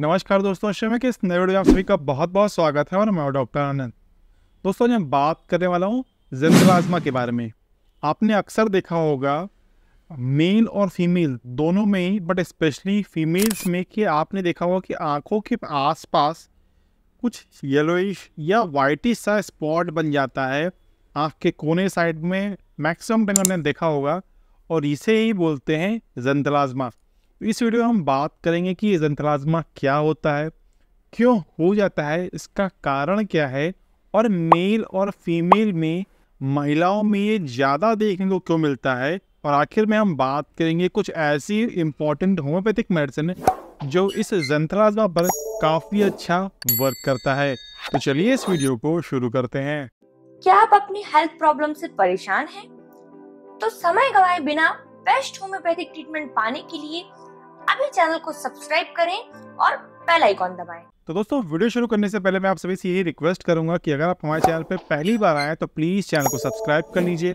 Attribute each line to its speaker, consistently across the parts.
Speaker 1: नमस्कार दोस्तों शो के इस नए वीडियो में आप सभी का बहुत बहुत स्वागत है और मैं डॉक्टर आनंद दोस्तों मैं बात करने वाला हूँ आजमा के बारे में आपने अक्सर देखा होगा मेल और फीमेल दोनों में ही बट स्पेशली फीमेल्स में कि आपने देखा होगा कि आँखों के आसपास कुछ येलोइश या वाइटिश सा स्पॉट बन जाता है आँख के कोने साइड में मैक्सिमम टाइम हमने देखा होगा और इसे ही बोलते हैं जंदलाजमा तो इस वीडियो में हम बात करेंगे कि जंतलाज्मा क्या होता है क्यों हो जाता है इसका कारण क्या है और मेल और फीमेल में महिलाओं में ये ज़्यादा देखने को क्यों मिलता है और आखिर में हम बात करेंगे कुछ ऐसी इंपॉर्टेंट होम्योपैथिक मेडिसिन जो इस जंतलाज्मा पर काफ़ी अच्छा वर्क करता है तो चलिए इस वीडियो को शुरू करते हैं क्या आप अपनी हेल्थ प्रॉब्लम से परेशान हैं? तो समय गवाए बिना बेस्ट होम्योपैथिक ट्रीटमेंट पाने के लिए अभी चैनल को सब्सक्राइब करें और बेल आइकॉन दबाएं। तो दोस्तों वीडियो शुरू करने से पहले मैं आप सभी से यही रिक्वेस्ट करूंगा कि अगर आप हमारे चैनल पर पहली बार आए तो प्लीज़ चैनल को सब्सक्राइब कर लीजिए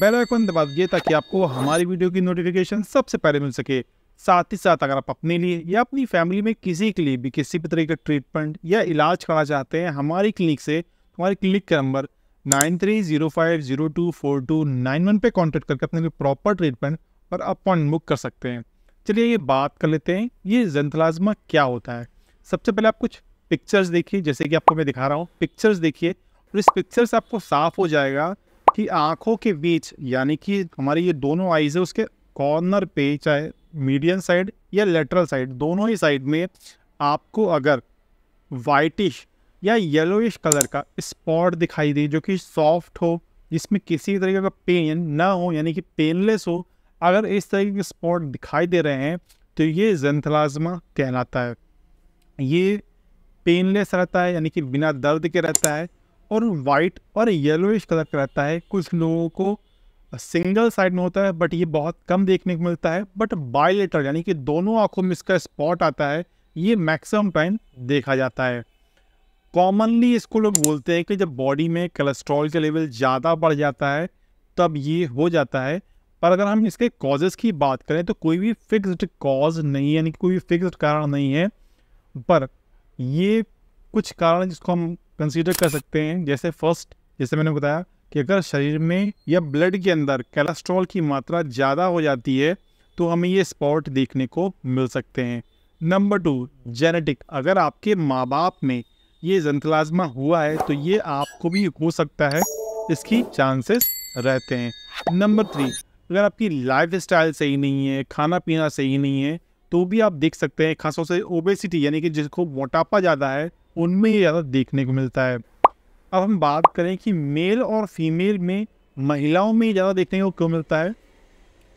Speaker 1: बेल आइकॉन दबा दीजिए ताकि आपको हमारी वीडियो की नोटिफिकेशन सबसे पहले मिल सके साथ ही साथ अगर आप अपने लिए या अपनी फैमिली में किसी के लिए भी किसी भी तरह का ट्रीटमेंट या इलाज कराना चाहते हैं हमारी क्लिनिक से हमारे क्लिनिक का number nine three zero five zero two four two nine one पर कॉन्टेक्ट करके अपने लिए प्रॉपर ट्रीटमेंट और अपॉइंट बुक कर सकते हैं चलिए ये बात कर लेते हैं ये जेंथलाज्मा क्या होता है सबसे पहले आप कुछ पिक्चर्स देखिए जैसे कि आपको मैं दिखा रहा हूँ पिक्चर्स देखिए और इस पिक्चर से आपको साफ हो जाएगा कि आँखों के बीच यानी कि हमारी ये दोनों आइज़ है उसके कॉर्नर पे चाहे मीडियम साइड या लेटरल साइड दोनों ही साइड में आपको अगर वाइटिश या येलोइश कलर का स्पॉट दिखाई दे जो कि सॉफ्ट हो जिसमें किसी तरीके का पेन ना हो यानी कि पेनलेस हो अगर इस तरीके के स्पॉट दिखाई दे रहे हैं तो ये जेंथलाजमा कहलाता है ये पेनलेस रहता है यानी कि बिना दर्द के रहता है और वाइट और येलोइश कलर का रहता है कुछ लोगों को सिंगल साइड में होता है बट ये बहुत कम देखने को मिलता है बट बायलेटर यानी कि दोनों आँखों में इसका स्पॉट आता है ये मैक्सिमम टाइम देखा जाता है कॉमनली इसको लोग बोलते हैं कि जब बॉडी में कोलेस्ट्रॉल के लेवल ज़्यादा बढ़ जाता है तब ये हो जाता है पर अगर हम इसके कॉजेज़ की बात करें तो कोई भी फिक्स्ड कॉज नहीं यानी कि कोई भी फिक्स्ड कारण नहीं है पर ये कुछ कारण जिसको हम कंसीडर कर सकते हैं जैसे फर्स्ट जैसे मैंने बताया कि अगर शरीर में या ब्लड के अंदर कैलेस्ट्रॉल की मात्रा ज़्यादा हो जाती है तो हमें ये स्पॉट देखने को मिल सकते हैं नंबर टू जेनेटिक अगर आपके माँ बाप में ये जंतलाजमा हुआ है तो ये आपको भी हो सकता है इसकी चांसेस रहते हैं नंबर थ्री अगर आपकी लाइफ स्टाइल सही नहीं है खाना पीना सही नहीं है तो भी आप देख सकते हैं खासतौर से ओबेसिटी यानी कि जिसको मोटापा ज़्यादा है उनमें ये ज़्यादा देखने को मिलता है अब हम बात करें कि मेल और फीमेल में महिलाओं में ज़्यादा देखने को क्यों मिलता है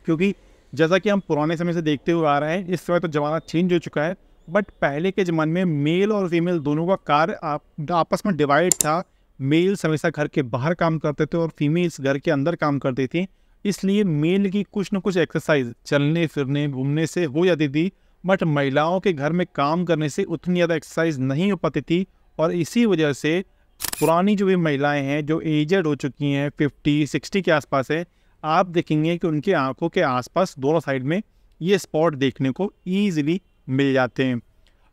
Speaker 1: क्योंकि जैसा कि हम पुराने समय से देखते हुए आ रहे हैं इस समय तो ज़माना चेंज हो चुका है बट पहले के ज़माने में मेल और फीमेल दोनों का कार्य आप आपस में डिवाइड था मेल्स हमेशा घर के बाहर काम करते थे और फीमेल्स घर के अंदर काम करती थी इसलिए मेल की कुछ न कुछ एक्सरसाइज चलने फिरने घूमने से हो जाती थी बट महिलाओं के घर में काम करने से उतनी ज़्यादा एक्सरसाइज नहीं हो पाती थी और इसी वजह से पुरानी जो भी महिलाएं हैं जो एजड हो चुकी हैं फिफ्टी सिक्सटी के आसपास है आप देखेंगे कि उनके आंखों के आसपास दोनों साइड में ये स्पॉट देखने को ईजिली मिल जाते हैं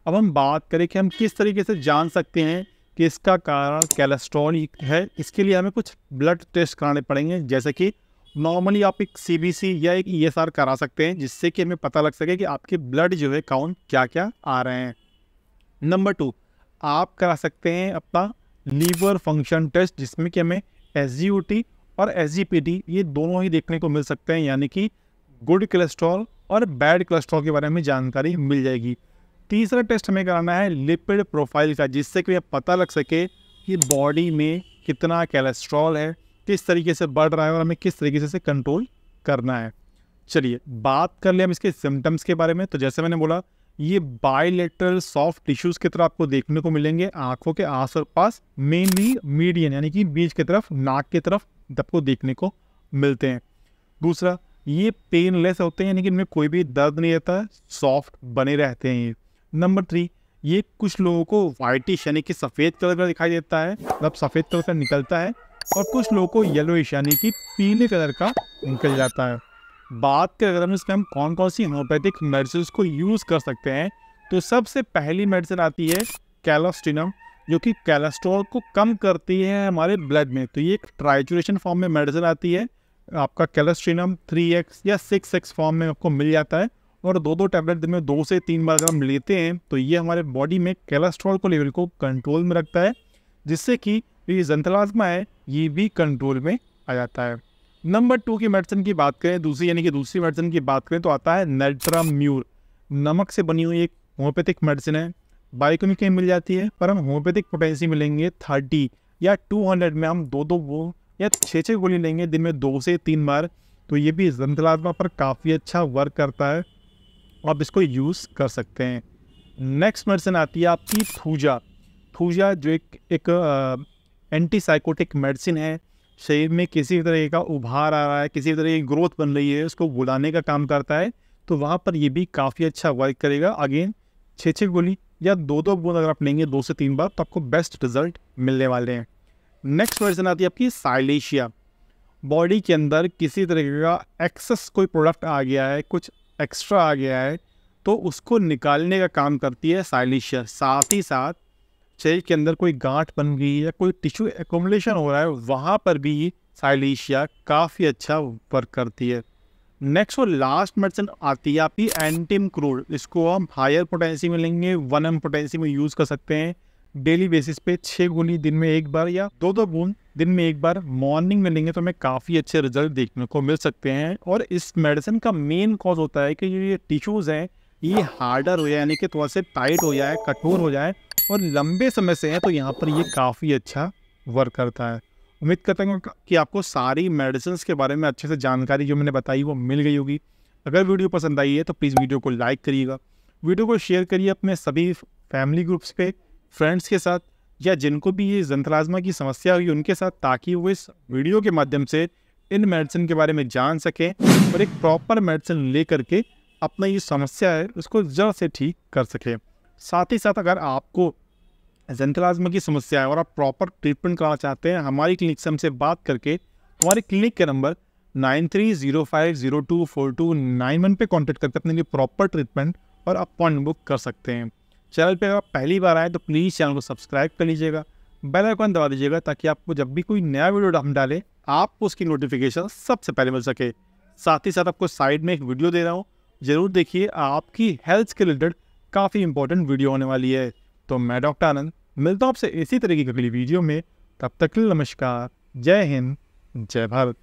Speaker 1: अब हम बात करें कि हम किस तरीके से जान सकते हैं कि इसका कारण कैलेस्ट्रॉल है इसके लिए हमें कुछ ब्लड टेस्ट कराने पड़ेंगे जैसे कि नॉर्मली आप एक सी या एक ई e करा सकते हैं जिससे कि हमें पता लग सके कि आपके ब्लड जो है काउंट क्या क्या आ रहे हैं नंबर टू आप करा सकते हैं अपना लीवर फंक्शन टेस्ट जिसमें कि हमें एस और एस ये दोनों ही देखने को मिल सकते हैं यानी कि गुड कोलेस्ट्रॉल और बैड कोलेस्ट्रॉल के बारे में जानकारी मिल जाएगी तीसरा टेस्ट हमें कराना है लिपिड प्रोफाइल का जिससे कि हमें पता लग सके कि बॉडी में कितना कोलेस्ट्रॉल है किस तरीके से बढ़ रहा है और हमें किस तरीके से इसे कंट्रोल करना है चलिए बात कर ले हम इसके सिम्टम्स के बारे में तो जैसे मैंने बोला ये बायोलेटरल सॉफ्ट टिश्यूज़ की तरफ आपको देखने को मिलेंगे आंखों के आस और पास मेनली मीडियन यानी कि बीच की तरफ नाक की तरफ आपको देखने को मिलते हैं दूसरा ये पेनलेस होते हैं यानी कि इनमें कोई भी दर्द नहीं रहता सॉफ्ट बने रहते हैं ये नंबर थ्री ये कुछ लोगों को वाइटिश यानी कि सफ़ेद कलर का दिखाई देता है मतलब सफ़ेद कलर का निकलता है और कुछ लोगों को येलो यानी कि पीले कलर का निकल जाता है बात करें अगर हम इसमें हम कौन कौन सी होम्योपैथिक मेडिसिन को यूज़ कर सकते हैं तो सबसे पहली मेडिसिन आती है कैलोस्टिनम जो कि कैलेस्ट्रॉल को कम करती है हमारे ब्लड में तो ये एक ट्राइचुरेशन फॉर्म में मेडिसिन आती है आपका कैलेस्ट्रिनम थ्री एक्स या सिक्स एक्स फॉर्म में आपको मिल जाता है और दो दो टैबलेट दिन में दो से तीन बार अगर हम लेते हैं तो ये हमारे बॉडी में कैलेस्ट्रॉल को लेवल को कंट्रोल में रखता है जिससे कि तो ये जंतलाजमा है ये भी कंट्रोल में आ जाता है नंबर टू की मेडिसिन की बात करें दूसरी यानी कि दूसरी मेडिसिन की बात करें तो आता है म्यूर नमक से बनी हुई एक होम्योपैथिक मेडिसिन है बाई में कहीं मिल जाती है पर हम होम्योपैथिक पोटेंसी में लेंगे थर्टी या टू हंड्रेड में हम दो दो वो या छः छः गोली लेंगे दिन में दो से तीन बार तो ये भी जंतलात्मा पर काफ़ी अच्छा वर्क करता है तो आप इसको यूज़ कर सकते हैं नेक्स्ट मेडिसिन आती है आपकी थूजा थूजा जो एक एक एंटीसाइकोटिक मेडिसिन है शरीर में किसी भी तरह का उभार आ रहा है किसी भी तरह की ग्रोथ बन रही है उसको बुलाने का काम करता है तो वहाँ पर ये भी काफ़ी अच्छा वर्क करेगा अगेन छः छः गोली या दो दो बूंद अगर आप लेंगे दो से तीन बार तो आपको बेस्ट रिजल्ट मिलने वाले हैं नेक्स्ट वर्जन आती है आपकी साइलेशिया बॉडी के अंदर किसी तरीके का एक्सेस कोई प्रोडक्ट आ गया है कुछ एक्स्ट्रा आ गया है तो उसको निकालने का काम करती है साइलेशिया साथ ही साथ शरीर के अंदर कोई गांठ बन गई या कोई टिश्यू एकोमलेशन हो रहा है वहाँ पर भी साइलिशिया काफ़ी अच्छा वर्क करती है नेक्स्ट और लास्ट मेडिसिन आती है आपकी एंटीम क्रूड इसको हम हायर पोटेंसी में लेंगे वन एम पोटेंसी में यूज़ कर सकते हैं डेली बेसिस पे छः गोली दिन में एक बार या दो दो बूंद दिन में एक बार मॉर्निंग में लेंगे तो हमें काफ़ी अच्छे रिजल्ट देखने को मिल सकते हैं और इस मेडिसिन का मेन कॉज होता है कि ये टिश्यूज़ हैं ये हार्डर हो जाए यानी कि थोड़ा से टाइट हो जाए कठोर हो जाए और लंबे समय से है तो यहाँ पर ये काफ़ी अच्छा वर्क करता है उम्मीद करता हूँ कि आपको सारी मेडिसिन के बारे में अच्छे से जानकारी जो मैंने बताई वो मिल गई होगी अगर वीडियो पसंद आई है तो प्लीज़ वीडियो को लाइक करिएगा वीडियो को शेयर करिए अपने सभी फैमिली ग्रुप्स पे फ्रेंड्स के साथ या जिनको भी ये जंतराजमा की समस्या हुई उनके साथ ताकि वो इस वीडियो के माध्यम से इन मेडिसिन के बारे में जान सकें और एक प्रॉपर मेडिसिन ले करके अपना ये समस्या है उसको जड़ से ठीक कर सकें साथ ही साथ अगर आपको जंतलाज्मा की समस्या है और आप प्रॉपर ट्रीटमेंट कराना चाहते हैं हमारी क्लिनिक से हमसे बात करके हमारी क्लिनिक के number nine three zero five zero two four two nine one पर कॉन्टेक्ट करके अपने लिए प्रॉपर ट्रीटमेंट और अपॉइंट बुक कर सकते हैं चैनल पे अगर आप पहली बार आए तो प्लीज़ चैनल को सब्सक्राइब कर लीजिएगा बेल आइकॉन दबा दीजिएगा ताकि आपको जब भी कोई नया वीडियो हम डालें आपको उसकी नोटिफिकेशन सबसे पहले मिल सके साथ ही साथ आपको साइड में एक वीडियो दे रहा हूँ ज़रूर देखिए आपकी हेल्थ के रिलेटेड काफ़ी इंपॉर्टेंट वीडियो होने वाली है तो मैं डॉक्टर आनंद मिलता हूँ आपसे इसी तरीके की अगली वीडियो में तब तक नमस्कार जय हिंद जय भारत